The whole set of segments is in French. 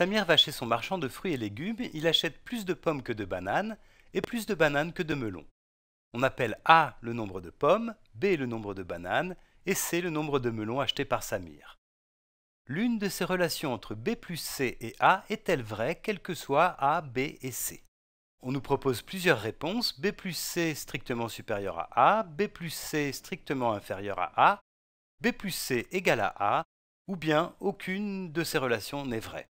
Samir va chez son marchand de fruits et légumes, il achète plus de pommes que de bananes, et plus de bananes que de melons. On appelle A le nombre de pommes, B le nombre de bananes, et C le nombre de melons achetés par Samir. L'une de ces relations entre B plus C et A est-elle vraie, quelles que soient A, B et C On nous propose plusieurs réponses, B plus C strictement supérieur à A, B plus C strictement inférieur à A, B plus C égal à A, ou bien aucune de ces relations n'est vraie.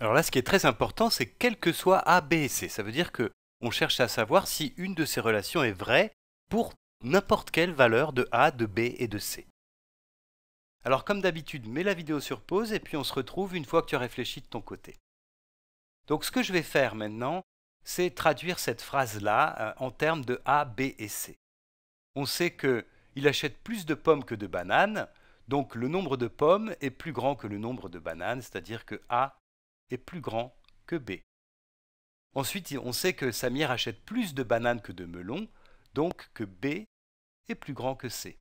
Alors là, ce qui est très important, c'est quel que soit A, B et C. Ça veut dire qu'on cherche à savoir si une de ces relations est vraie pour n'importe quelle valeur de A, de B et de C. Alors comme d'habitude, mets la vidéo sur pause et puis on se retrouve une fois que tu as réfléchi de ton côté. Donc ce que je vais faire maintenant, c'est traduire cette phrase-là euh, en termes de A, B et C. On sait qu'il achète plus de pommes que de bananes, donc le nombre de pommes est plus grand que le nombre de bananes, c'est-à-dire que A est plus grand que B. Ensuite, on sait que Samir achète plus de bananes que de melons, donc que B est plus grand que C.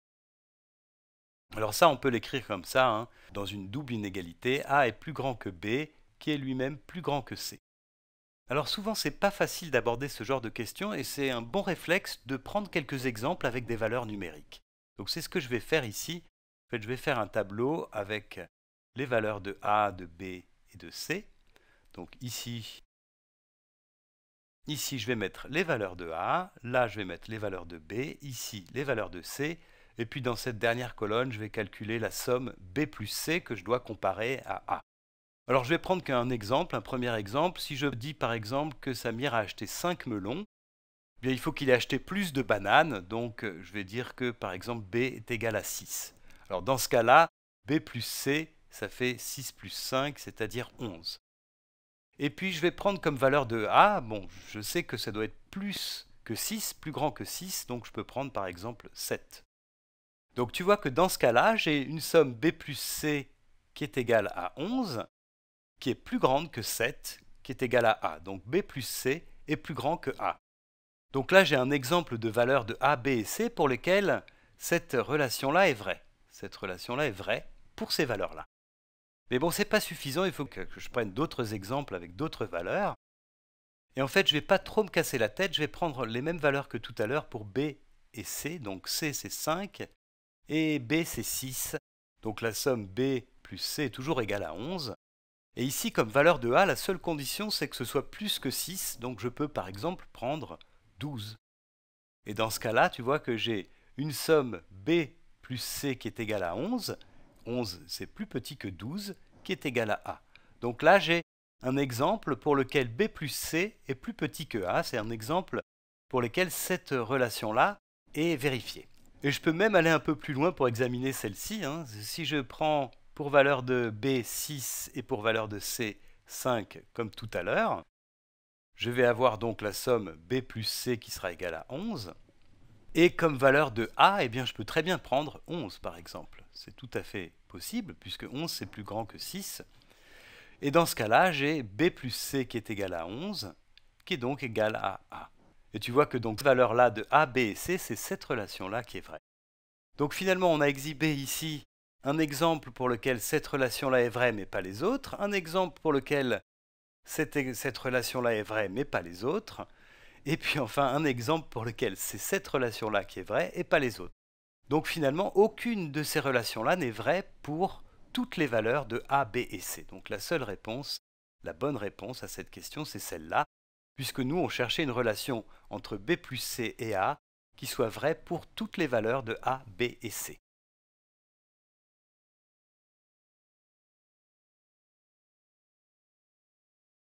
Alors ça, on peut l'écrire comme ça, hein, dans une double inégalité, A est plus grand que B, qui est lui-même plus grand que C. Alors souvent, c'est pas facile d'aborder ce genre de questions, et c'est un bon réflexe de prendre quelques exemples avec des valeurs numériques. Donc c'est ce que je vais faire ici. je vais faire un tableau avec les valeurs de A, de B et de C. Donc ici, ici je vais mettre les valeurs de A, là je vais mettre les valeurs de B, ici les valeurs de C, et puis dans cette dernière colonne, je vais calculer la somme B plus C que je dois comparer à A. Alors je vais prendre un exemple, un premier exemple. Si je dis par exemple que Samir a acheté 5 melons, eh bien il faut qu'il ait acheté plus de bananes, donc je vais dire que par exemple B est égal à 6. Alors dans ce cas-là, B plus C, ça fait 6 plus 5, c'est-à-dire 11. Et puis je vais prendre comme valeur de A, bon, je sais que ça doit être plus que 6, plus grand que 6, donc je peux prendre par exemple 7. Donc tu vois que dans ce cas-là, j'ai une somme B plus C qui est égale à 11, qui est plus grande que 7, qui est égale à A. Donc B plus C est plus grand que A. Donc là, j'ai un exemple de valeurs de A, B et C pour lesquelles cette relation-là est vraie. Cette relation-là est vraie pour ces valeurs-là. Mais bon, c'est pas suffisant, il faut que, je prenne d'autres exemples avec d'autres valeurs. Et en fait, je vais pas trop me casser la tête, je vais prendre les mêmes valeurs que tout à l'heure pour B et C. Donc C c'est 5 et B c'est 6. Donc la somme B plus C est toujours égale à 11. Et ici, comme valeur de A, la seule condition c'est que ce soit plus que 6, donc je peux par exemple prendre 12. Et dans ce cas-là, tu vois que j'ai une somme B plus C qui est égale à 11, 11, c'est plus petit que 12, qui est égal à A. Donc là, j'ai un exemple pour lequel B plus C est plus petit que A. C'est un exemple pour lequel cette relation-là est vérifiée. Et je peux même aller un peu plus loin pour examiner celle-ci. Hein. Si je prends pour valeur de B 6 et pour valeur de C 5 comme tout à l'heure, je vais avoir donc la somme B plus C qui sera égale à 11. Et comme valeur de A, eh bien, je peux très bien prendre 11 par exemple. C'est tout à fait possible, puisque 11 c'est plus grand que 6. Et dans ce cas-là, j'ai B plus C qui est égal à 11, qui est donc égal à A. Et tu vois que donc cette valeur-là de A, B et C, c'est cette relation-là qui est vraie. Donc finalement, on a exhibé ici un exemple pour lequel cette relation-là est vraie mais pas les autres, un exemple pour lequel cette, cette relation-là est vraie mais pas les autres, et puis enfin, un exemple pour lequel c'est cette relation-là qui est vraie et pas les autres. Donc finalement, aucune de ces relations-là n'est vraie pour toutes les valeurs de A, B et C. Donc la seule réponse, la bonne réponse à cette question, c'est celle-là, puisque nous, on cherchait une relation entre B plus C et A qui soit vraie pour toutes les valeurs de A, B et C.